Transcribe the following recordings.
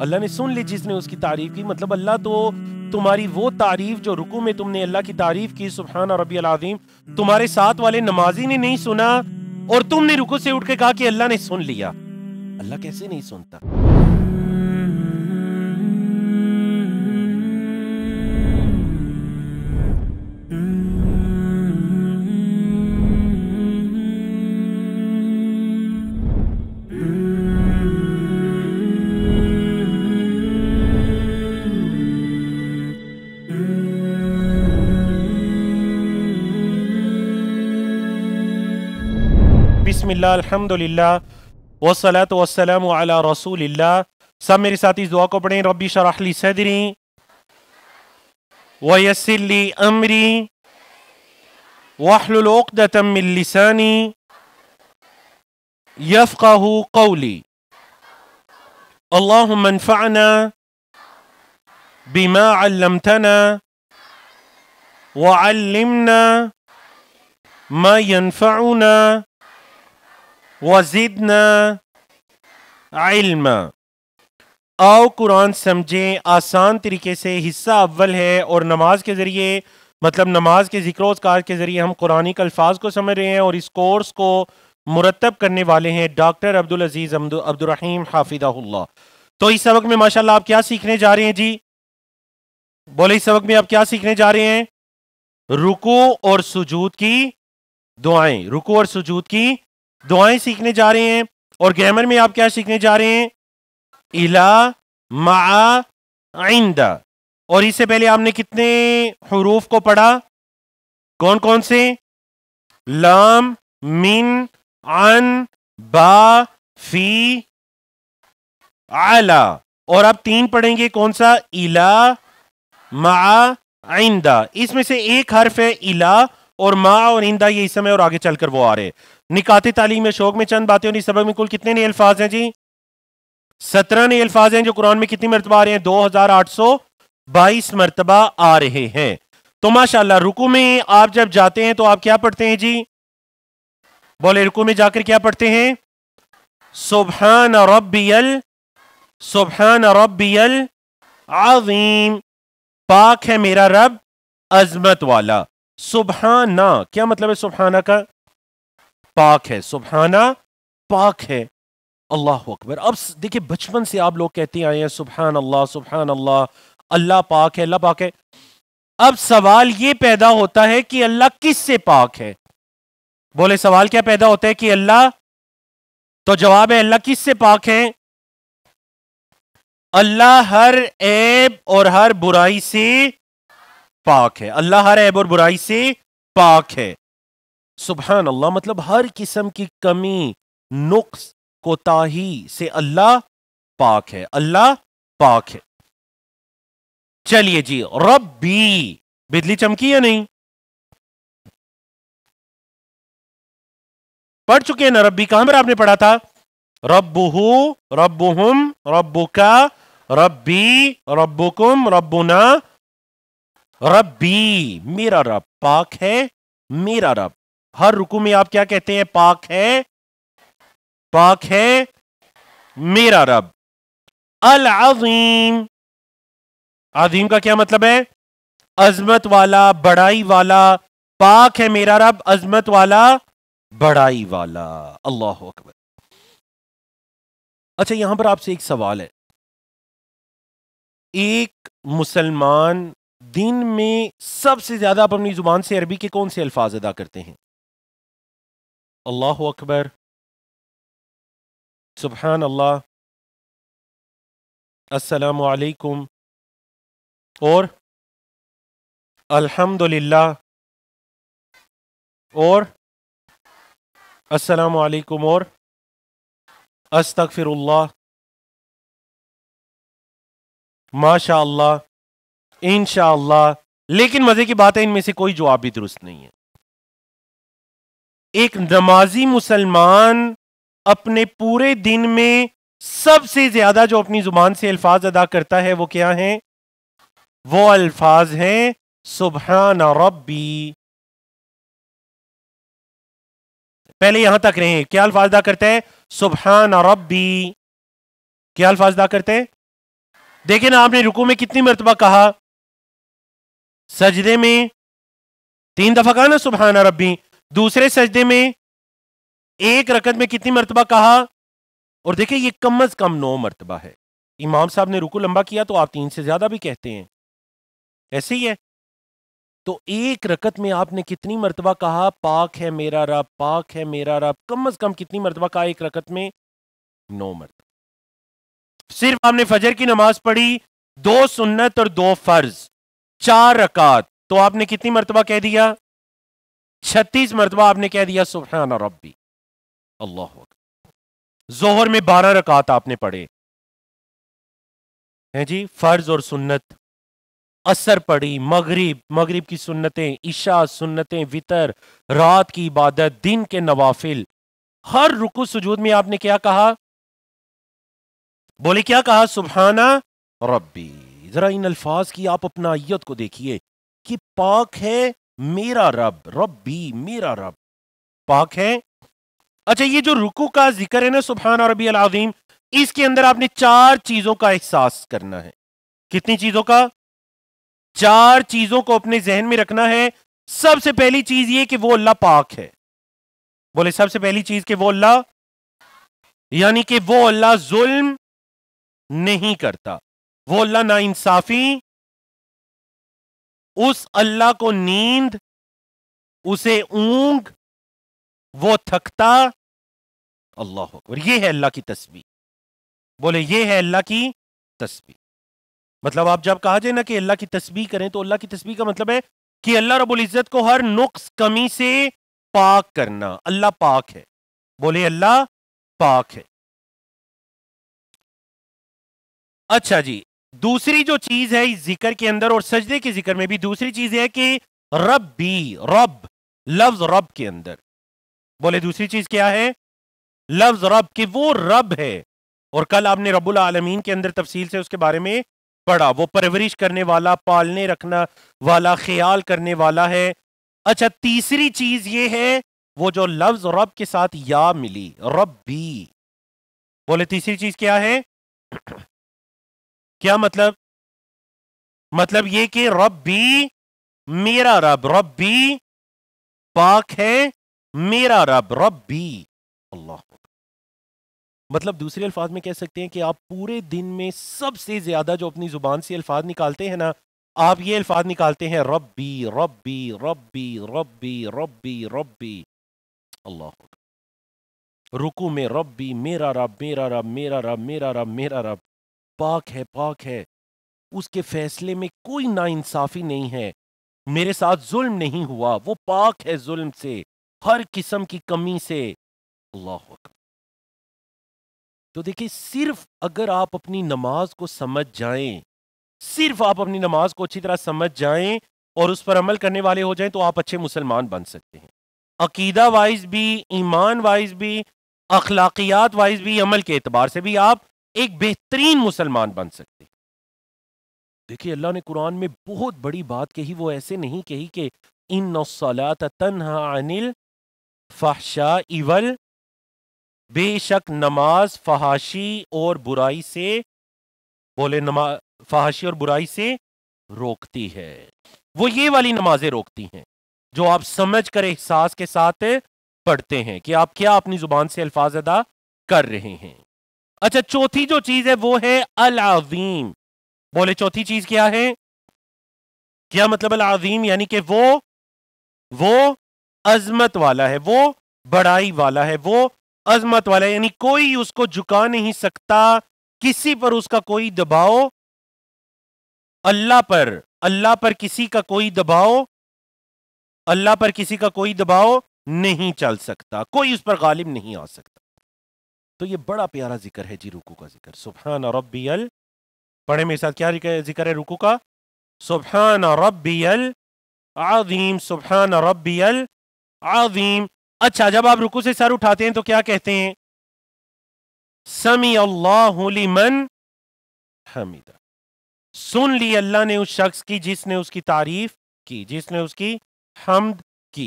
अल्लाह ने सुन ली जिसने उसकी तारीफ की मतलब अल्लाह तो तुम्हारी वो तारीफ जो रुकू में तुमने अल्लाह की तारीफ की सुबहान रबी अलाजीम तुम्हारे साथ वाले नमाजी ने नहीं सुना और तुमने रुकू से उठ के कहा कि अल्लाह ने सुन लिया अल्लाह कैसे नहीं सुनता बिस्मिल्लाह अल्हम्दुलिल्लाह वसलात वसलाम अला دعا کو پڑھیں ربی شرح لی صدری ویسر لی امری सदरी वयसली من لسانی यफ़ा कौली अल्लाह انفعنا بما علمتنا وعلمنا ما ينفعنا वजिदना इल्मा आओ कुरान समझें आसान तरीके से हिस्सा अव्वल है और नमाज के ज़रिए मतलब नमाज के जिक्र उसकार के ज़रिए हम कुरानी अल्फाज को समझ रहे हैं और इस कोर्स को मुरतब करने वाले हैं doctor Abdul Aziz Abdulrahim Hafida तो इस सबक में माशाल्लाह आप क्या सीखने जा रहे हैं जी बोले इस सबक में आप क्या सीखने जा रहे हैं रुको और सुजूद की दुआएं रुको और सुजूद की दुआएं सीखने जा रहे हैं और ग्रामर में आप क्या सीखने जा रहे हैं इला मा आइंदा और इससे पहले आपने कितने हरूफ को पढ़ा कौन कौन से लाम मिन अन बा फी आला और आप तीन पढ़ेंगे कौन सा इला मा आइंदा इसमें से एक हर्फ है इला और मा और इंदा ये इस समय और आगे चलकर वो आ रहे हैं निकाते तालीम शौक में चंद बातें और सबक में कुल कितने नए अल्फाज हैं जी सत्रह नए अल्फाज हैं जो कुरान में कितनी मरतबा आ रहे हैं दो हजार आठ सौ बाईस मरतबा आ रहे हैं तो माशाला रुकू में आप जब जाते हैं तो आप क्या पढ़ते हैं जी बोले रुकू में जाकर क्या पढ़ते हैं सुबहान रबियल सुबहान रबियल आवीम पाक है मेरा रब अजमत वाला सुबहाना क्या मतलब है सुबहाना का पाक है सुबहाना पाक है अल्लाह अकबर अब देखिए बचपन से आप लोग कहते आए हैं सुबहान अल्लाह सुबहान अल्लाह अल्लाह पाक है अल्लाह पाक है अब सवाल ये पैदा होता है कि अल्लाह किस से पाक है बोले सवाल क्या पैदा होता है कि अल्लाह तो जवाब है अल्लाह किस से पाक है अल्लाह हर ऐब और हर बुराई से पाक है अल्लाह हर ऐब और बुराई से पाक है सुबहान अल्लाह मतलब हर किस्म की कमी नुक्स कोताही से अल्लाह पाक है अल्लाह पाक है चलिए जी रब्बी बिजली चमकी या नहीं पढ़ चुके हैं ना रब्बी कहां पर आपने पढ़ा था रब्बुहु रब्बुहुम रब्बुका रब्बी रब्बुकुम रब्बुना रब्बी मेरा रब पाक है मेरा रब हर रुकू में आप क्या कहते हैं पाक है पाक है मेरा रब अल अजीम अजीम का क्या मतलब है अजमत वाला बड़ाई वाला पाक है मेरा रब अजमत वाला बड़ाई वाला अल्लाह अकबर अच्छा यहां पर आपसे एक सवाल है एक मुसलमान दिन में सबसे ज्यादा आप अपनी जुबान से अरबी के कौन से अल्फाज अदा करते हैं अल्लाह अकबर सुबहान अल्लाह असलकुम और अल्हम्दुलिल्लाह और असलकुम और अस्तगफिरुल्लाह माशा इन लेकिन मज़े की बात है इनमें से कोई जवाब भी दुरुस्त नहीं है एक नमाजी मुसलमान अपने पूरे दिन में सबसे ज्यादा जो अपनी जुबान से अल्फाज अदा करता है वो क्या है वो अल्फाज हैं सुबहान रब्बी पहले यहां तक रहे क्या अल्फाज अदा करते हैं सुबहान रबी क्या अल्फाज अदा करते हैं देखे ना आपने रुकू में कितनी मरतबा कहा सजदे में तीन दफा कहा ना सुबहान रब्बी दूसरे सजदे में एक रकत में कितनी मरतबा कहा और देखिए ये कम अज कम नौ मरतबा है इमाम साहब ने रुको लंबा किया तो आप तीन से ज्यादा भी कहते हैं ऐसे ही है तो एक रकत में आपने कितनी मरतबा कहा पाक है मेरा रब पाक है मेरा रब कम अज कम कितनी मरतबा कहा एक रकत में नौ मरतबा सिर्फ आपने फजर की नमाज पढ़ी दो सुन्नत और दो फर्ज चार रकात तो आपने कितनी मरतबा कह दिया छत्तीस मरतबा आपने कह दिया सुबहाना रबी अल्लाह जोहर में बारह रकात आपने पढ़े हैं जी फर्ज और सुन्नत असर पड़ी मगरिब मगरिब की सुन्नतें ईशा सुन्नतें वितर रात की इबादत दिन के नवाफिल हर रुकु सजूद में आपने क्या कहा बोले क्या कहा सुबहाना रबी जरा इन अल्फाज की आप अपनाइत को देखिए कि पाक है मेरा रब रबी मेरा रब पाक है अच्छा ये जो रुकू का जिक्र है ना सुबहान और रबी अलाजीम इसके अंदर आपने चार चीजों का एहसास करना है कितनी चीजों का चार चीजों को अपने जहन में रखना है सबसे पहली चीज ये कि वो अल्लाह पाक है बोले सबसे पहली चीज कि वो अल्लाह यानी कि वो अल्लाह जुल्म नहीं करता वो अल्लाह ना इंसाफी उस अल्लाह को नींद उसे ऊंग वो थकता अल्लाह और ये है अल्लाह की तस्वीर बोले ये है अल्लाह की तस्वीर मतलब आप जब कहा जाए ना कि अल्लाह की तस्वीर करें तो अल्लाह की तस्वीर का मतलब है कि अल्लाह रबुल इज़्ज़त को हर नुक्स कमी से पाक करना अल्लाह पाक है बोले अल्लाह पाक है अच्छा जी दूसरी जो चीज है इस जिक्र के अंदर और सजदे के जिक्र में भी दूसरी चीज है कि रब भी रब लफ्ज रब के अंदर बोले दूसरी चीज क्या है लफ्ज रब कि वो रब है और कल आपने रबुल आलमीन के अंदर तफसील से उसके बारे में पढ़ा वो परवरिश करने वाला पालने रखना वाला ख्याल करने वाला है अच्छा तीसरी चीज ये है वो जो लफ्ज रब के साथ या मिली रब भी बोले तीसरी चीज क्या है क्या मतलब मतलब ये कि रबी मेरा रब रबी पाक है मेरा रब रबी अल्लाह मतलब दूसरे अल्फाज में कह सकते हैं कि आप पूरे दिन में सबसे ज्यादा जो अपनी जुबान से अल्फाज निकालते हैं ना आप ये अल्फाज निकालते हैं रबी रबी रबी रबी रबी रबी अल्लाह रुकू में रबी मेरा रब मेरा रब मेरा रब मेरा रब मेरा रब पाक है पाक है उसके फैसले में कोई नाइंसाफी नहीं है मेरे साथ जुल्म नहीं हुआ वो पाक है जुल्म से हर किस्म की कमी से अल्लाह तो देखिए सिर्फ अगर आप अपनी नमाज को समझ जाएं सिर्फ आप अपनी नमाज को अच्छी तरह समझ जाएं और उस पर अमल करने वाले हो जाएं तो आप अच्छे मुसलमान बन सकते हैं अकीदा वाइज भी ईमान वाइज भी अखलाकियात वाइज भी अमल के एतबार से भी आप एक बेहतरीन मुसलमान बन सकते देखिए अल्लाह ने कुरान में बहुत बड़ी बात कही वो ऐसे नहीं कही कि इन सलात तनहा अनिल फाहशा इवल बेशक नमाज फहाशी और बुराई से बोले नमा फहाशी और बुराई से रोकती है वो ये वाली नमाजें रोकती हैं जो आप समझ कर एहसास के साथ पढ़ते हैं कि आप क्या अपनी जुबान से अल्फाज अदा कर रहे हैं अच्छा चौथी जो चीज है वो है अल आजीम बोले चौथी चीज क्या है क्या मतलब अल आजीम यानी कि वो वो अजमत वाला है वो बड़ाई वाला है वो अजमत वाला है यानी कोई उसको झुका नहीं सकता किसी पर उसका कोई दबाव अल्लाह पर अल्लाह पर किसी का कोई दबाव अल्लाह पर किसी का कोई दबाव नहीं चल सकता कोई उस पर गालिब नहीं आ सकता तो ये बड़ा प्यारा जिक्र है जी रुकू का जिक्र सुबहान रबियल पढ़े मेरे साथ क्या जिक्र है रुकू का सुबहान रबियल आजीम सुबहान रबियल आजीम अच्छा जब आप रुकू से सर उठाते हैं तो क्या कहते हैं समी अल्लाह मन हमीदा सुन ली अल्लाह ने उस शख्स की जिसने उसकी तारीफ की जिसने उसकी हमद की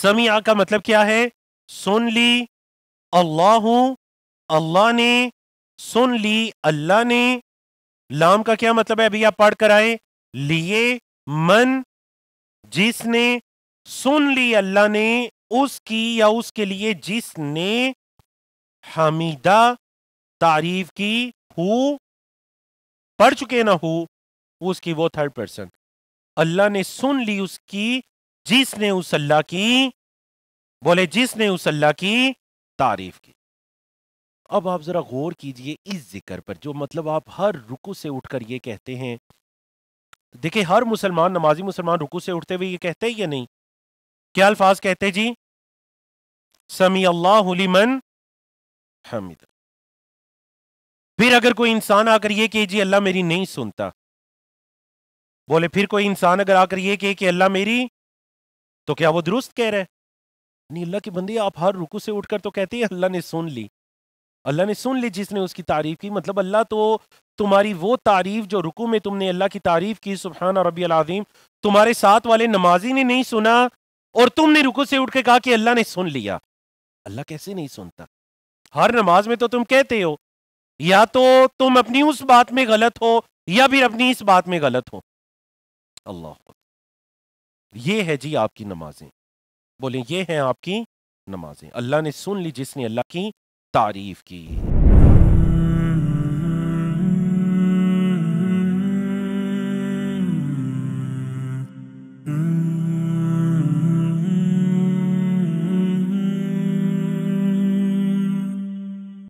समिया का मतलब क्या है सुन ली अल्लाह अल्लाह ने सुन ली अल्लाह ने लाम का क्या मतलब है अभी आप पढ़ कर आए लिए मन जिसने सुन ली अल्लाह ने उसकी या उसके लिए जिसने हमीदा तारीफ की हु पढ़ चुके ना हु उसकी वो थर्ड पर्सन अल्लाह ने सुन ली उसकी जिसने उस अल्लाह की बोले जिसने उस अल्लाह की तारीफ की अब आप ज़रा गौर कीजिए इस जिक्र पर जो मतलब आप हर रुकू से उठकर ये कहते हैं देखिए हर मुसलमान नमाजी मुसलमान रुकू से उठते हुए ये कहते हैं या नहीं क्या अल्फाज कहते हैं जी समी अल्लाहमन हमिद फिर अगर कोई इंसान आकर ये कहे जी अल्लाह मेरी नहीं सुनता बोले फिर कोई इंसान अगर आकर ये कहे कि अल्लाह मेरी तो क्या वो दुरुस्त कह रहे यानी अल्लाह की बंदी आप हर रुकू से उठकर तो कहते हैं अल्लाह ने सुन ली अल्लाह ने सुन ली जिसने उसकी तारीफ की मतलब अल्लाह तो तुम्हारी वो तारीफ जो रुकू में तुमने अल्लाह की तारीफ की सुबहान और रबी अलाजीम तुम्हारे साथ वाले नमाजी ने नहीं सुना और तुमने रुकू से उठ के कहा कि अल्लाह ने सुन लिया अल्लाह कैसे नहीं सुनता हर नमाज में तो तुम कहते हो या तो तुम अपनी उस बात में गलत हो या फिर अपनी इस बात में गलत हो अल्लाह ये है जी आपकी नमाजें बोले ये हैं आपकी नमाजें अल्लाह ने सुन ली जिसने अल्लाह की तारीफ की